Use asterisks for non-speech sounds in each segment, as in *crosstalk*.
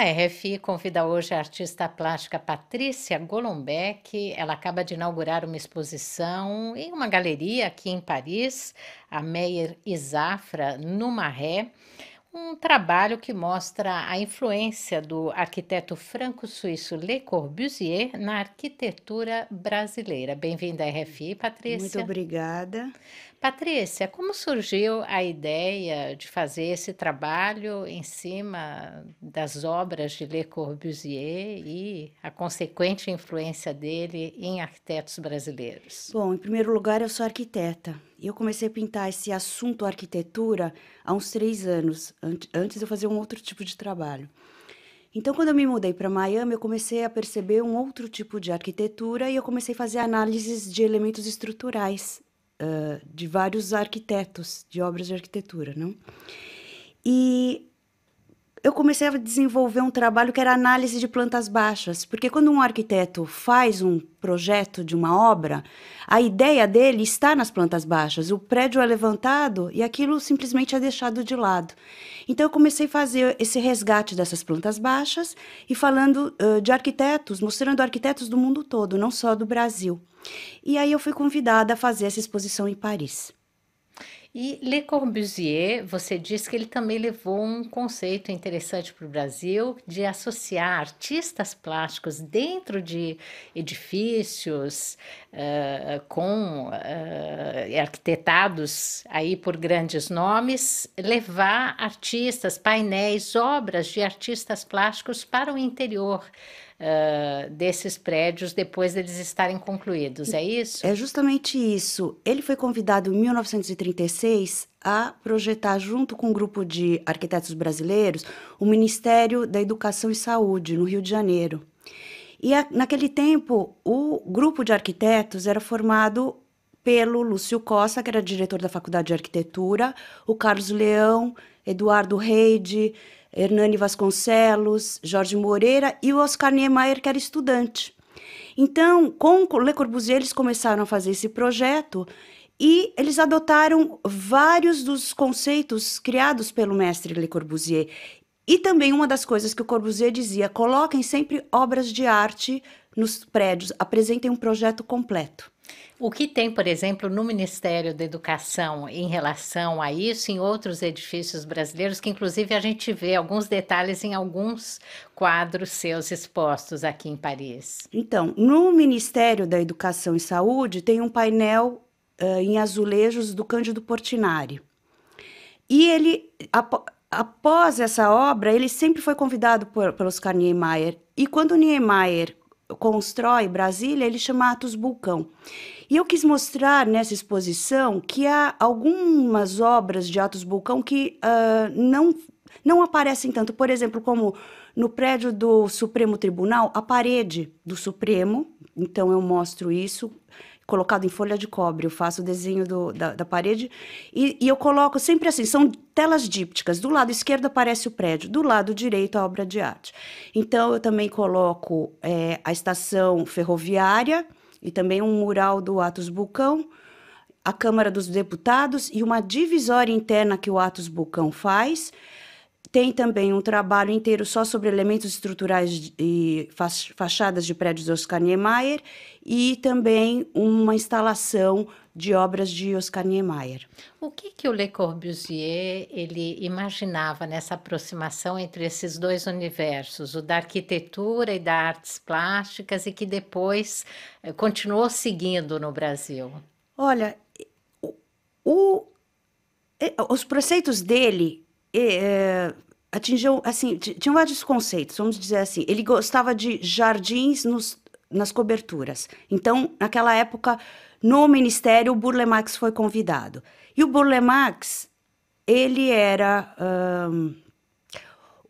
A RFI convida hoje a artista plástica Patrícia Golombek. Ela acaba de inaugurar uma exposição em uma galeria aqui em Paris, a Meyer Isafra, no Maré um trabalho que mostra a influência do arquiteto franco-suíço Le Corbusier na arquitetura brasileira. Bem-vinda à RFI, Patrícia. Muito obrigada. Patrícia, como surgiu a ideia de fazer esse trabalho em cima das obras de Le Corbusier e a consequente influência dele em arquitetos brasileiros? Bom, em primeiro lugar, eu sou arquiteta. E eu comecei a pintar esse assunto arquitetura há uns três anos, antes eu fazer um outro tipo de trabalho. Então, quando eu me mudei para Miami, eu comecei a perceber um outro tipo de arquitetura e eu comecei a fazer análises de elementos estruturais uh, de vários arquitetos, de obras de arquitetura, não? E eu comecei a desenvolver um trabalho que era análise de plantas baixas, porque quando um arquiteto faz um projeto de uma obra, a ideia dele está nas plantas baixas. O prédio é levantado e aquilo simplesmente é deixado de lado. Então eu comecei a fazer esse resgate dessas plantas baixas e falando uh, de arquitetos, mostrando arquitetos do mundo todo, não só do Brasil. E aí eu fui convidada a fazer essa exposição em Paris. E Le Corbusier, você diz que ele também levou um conceito interessante para o Brasil de associar artistas plásticos dentro de edifícios uh, com uh, arquitetados aí por grandes nomes, levar artistas, painéis, obras de artistas plásticos para o interior uh, desses prédios depois deles estarem concluídos, é isso? É justamente isso. Ele foi convidado em 1936 a projetar, junto com um grupo de arquitetos brasileiros, o Ministério da Educação e Saúde, no Rio de Janeiro. E a, naquele tempo, o grupo de arquitetos era formado pelo Lúcio Costa, que era diretor da Faculdade de Arquitetura, o Carlos Leão, Eduardo Reide, Hernani Vasconcelos, Jorge Moreira e o Oscar Niemeyer, que era estudante. Então, com Le Corbusier, eles começaram a fazer esse projeto e eles adotaram vários dos conceitos criados pelo mestre Le Corbusier. E também uma das coisas que o Corbusier dizia: coloquem sempre obras de arte nos prédios, apresentem um projeto completo. O que tem, por exemplo, no Ministério da Educação em relação a isso, em outros edifícios brasileiros, que inclusive a gente vê alguns detalhes em alguns quadros seus expostos aqui em Paris? Então, no Ministério da Educação e Saúde tem um painel uh, em azulejos do Cândido Portinari. E ele após essa obra, ele sempre foi convidado por, por Oscar Niemeyer. E quando Niemeyer constrói Brasília, ele chama Atos Bulcão. E eu quis mostrar nessa exposição que há algumas obras de Atos Bulcão que uh, não, não aparecem tanto. Por exemplo, como no prédio do Supremo Tribunal, a parede do Supremo, então eu mostro isso, colocado em folha de cobre, eu faço o desenho do, da, da, parede e, e eu coloco sempre assim, são telas dípticas. Do lado esquerdo aparece o prédio, do lado direito a obra de arte. Então eu também coloco é, a estação ferroviária e também um mural do Atos Bucão, a Câmara dos Deputados e uma divisória interna que o Atos Bucão faz tem também um trabalho inteiro só sobre elementos estruturais e fachadas de prédios de Oscar Niemeyer e também uma instalação de obras de Oscar Niemeyer. O que, que o Le Corbusier ele imaginava nessa aproximação entre esses dois universos, o da arquitetura e da artes plásticas, e que depois eh, continuou seguindo no Brasil? Olha, o, o, eh, os preceitos dele é, atingiu, assim, tinha vários conceitos, vamos dizer assim. Ele gostava de jardins nos, nas coberturas. Então, naquela época, no ministério, o Burle Marx foi convidado. E o Burle Marx, ele era um,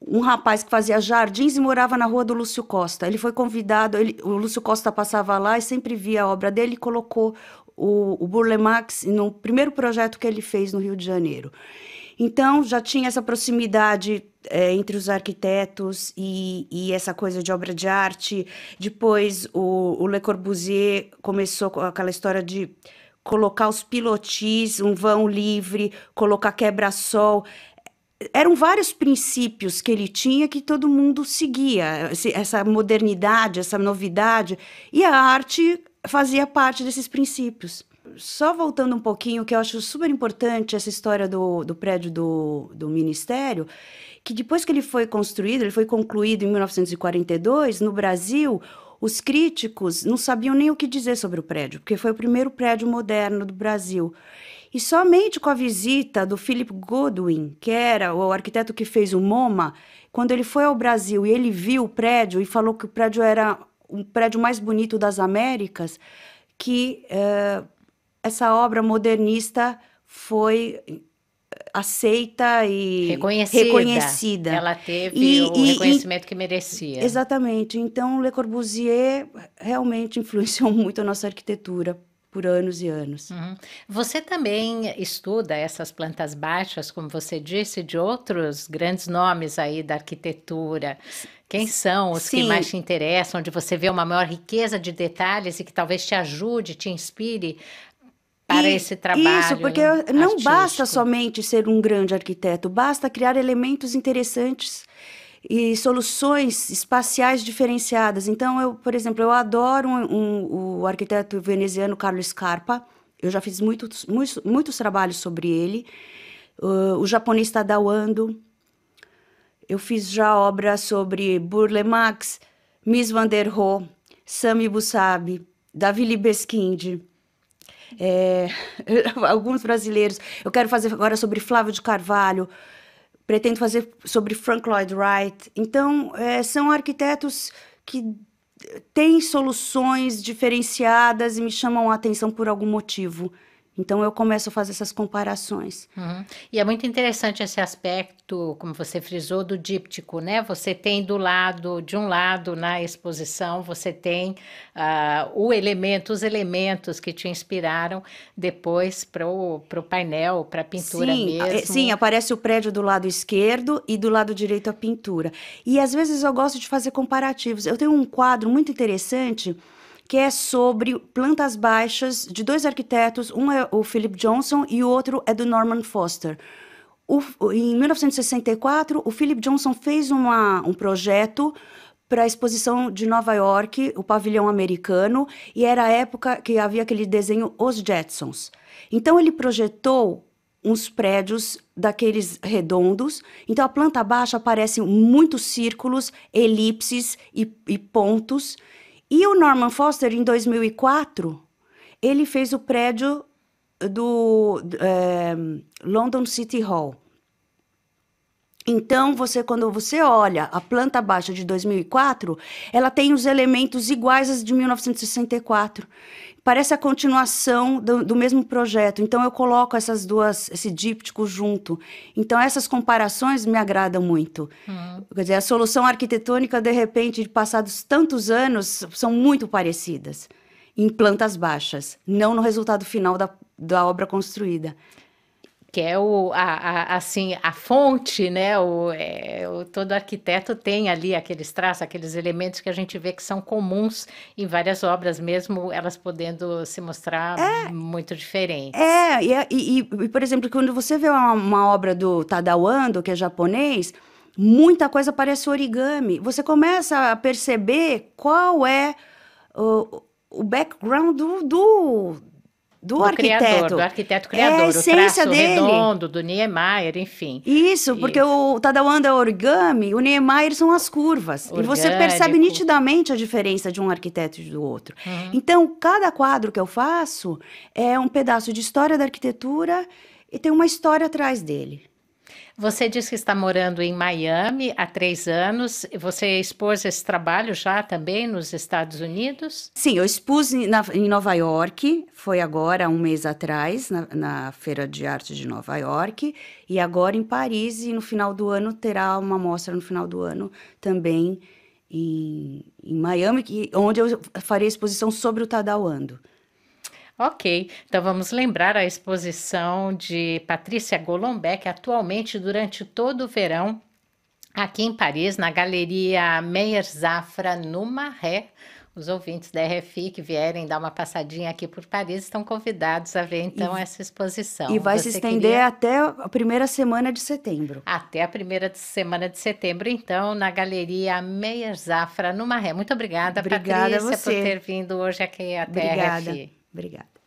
um, rapaz que fazia jardins e morava na rua do Lúcio Costa. Ele foi convidado, ele, o Lúcio Costa passava lá e sempre via a obra dele e colocou o, o Burle Marx no primeiro projeto que ele fez no Rio de Janeiro. Então, já tinha essa proximidade é, entre os arquitetos e, e, essa coisa de obra de arte. Depois, o, o Le Corbusier começou com aquela história de colocar os pilotis, um vão livre, colocar quebra-sol eram vários princípios que ele tinha que todo mundo seguia, essa modernidade, essa novidade, e a arte fazia parte desses princípios só voltando um pouquinho, que eu acho super importante essa história do, do prédio do, do Ministério, que depois que ele foi construído, ele foi concluído em 1942, no Brasil, os críticos não sabiam nem o que dizer sobre o prédio, porque foi o primeiro prédio moderno do Brasil. E somente com a visita do Philip Godwin, que era o arquiteto que fez o MoMA, quando ele foi ao Brasil e ele viu o prédio e falou que o prédio era o prédio mais bonito das Américas, que uh, essa obra modernista foi aceita e reconhecida. reconhecida. Ela teve e, o e, reconhecimento e, que merecia. Exatamente. Então, Le Corbusier realmente influenciou *laughs* muito a nossa arquitetura por anos e anos. Uhum. Você também estuda essas plantas baixas, como você disse, de outros grandes nomes aí da arquitetura. Quem são os Sim. que mais te interessam, onde você vê uma maior riqueza de detalhes e que talvez te ajude, te inspire para e esse trabalho. Isso, porque não artístico. basta somente ser um grande arquiteto, basta criar elementos interessantes e soluções espaciais diferenciadas. Então, eu, por exemplo, eu adoro um, um, o arquiteto veneziano Carlos Scarpa. Eu já fiz muitos, muitos, muitos trabalhos sobre ele. Uh, o japonês Tadao Ando. Eu fiz já obras sobre Burle Marx, Miss van der Rohe, Sami Busabi, Davi Libeskind. É, *laughs* alguns brasileiros. Eu quero fazer agora sobre Flávio de Carvalho, pretendo fazer sobre Frank Lloyd Wright. Então, é, são arquitetos que eh, têm soluções diferenciadas e me chamam a atenção por algum motivo. Então eu começo a fazer essas comparações. Uhum. E é muito interessante esse aspecto, como você frisou, do díptico, né? Você tem do lado, de um lado na exposição, você tem uh, o elemento, os elementos que te inspiraram depois para o painel, para a pintura sim, é, mesmo. Sim, aparece o prédio do lado esquerdo e do lado direito a pintura. E às vezes eu gosto de fazer comparativos. Eu tenho um quadro muito interessante que é sobre plantas baixas de dois arquitetos, um é o Philip Johnson e o outro é do Norman Foster. O, em 1964, o Philip Johnson fez uma, um projeto para a exposição de Nova York, o pavilhão americano, e era a época que havia aquele desenho Os Jetsons. Então ele projetou uns prédios daqueles redondos. Então a planta baixa aparecem muitos círculos, elipses e, e pontos. E o Norman Foster, em 2004, ele fez o prédio do é, London City Hall. Então, você quando você olha a planta baixa de 2004, ela tem os elementos iguais às de 1964 parece a continuação do, do, mesmo projeto. Então eu coloco essas duas, esse díptico junto. Então essas comparações me agradam muito. Hum. Quer dizer, a solução arquitetônica, de repente, de passados tantos anos, são muito parecidas em plantas baixas, não no resultado final da, da obra construída que é o, a, a, assim, a fonte, né? O, é, o, todo arquiteto tem ali aqueles traços, aqueles elementos que a gente vê que são comuns em várias obras, mesmo elas podendo se mostrar é, muito diferentes. É, e, é, e, e, por exemplo, quando você vê uma, uma obra do Tadao Ando, que é japonês, muita coisa parece origami. Você começa a perceber qual é o, o background do, do do, do arquiteto. Criador, do arquiteto criador, é a essência o traço dele. redondo do Niemeyer, enfim. Isso, porque Isso. o Tadawanda origami, o Niemeyer são as curvas. Orgânico. E você percebe nitidamente a diferença de um arquiteto e do outro. Uhum. Então, cada quadro que eu faço é um pedaço de história da arquitetura e tem uma história atrás dele. Você diz que está morando em Miami há três anos. Você expôs esse trabalho já também nos Estados Unidos? Sim, eu expus em, na, em Nova York, foi agora um mês atrás, na, na, Feira de Arte de Nova York, e agora em Paris, e no final do ano terá uma mostra no final do ano também em, em Miami, que, onde eu farei exposição sobre o Tadauando. Ok, então vamos lembrar a exposição de Patrícia Golombek, atualmente durante todo o verão, aqui em Paris, na Galeria Meyer Zafra, no Maré. Os ouvintes da RFI que vierem dar uma passadinha aqui por Paris estão convidados a ver então e, essa exposição. E vai Você se estender queria... até a primeira semana de setembro. Até a primeira semana de setembro, então, na Galeria Meyer Zafra, no Maré. Muito obrigada, obrigada Patrícia, por ter vindo hoje aqui até obrigada. a RFI. Obrigada.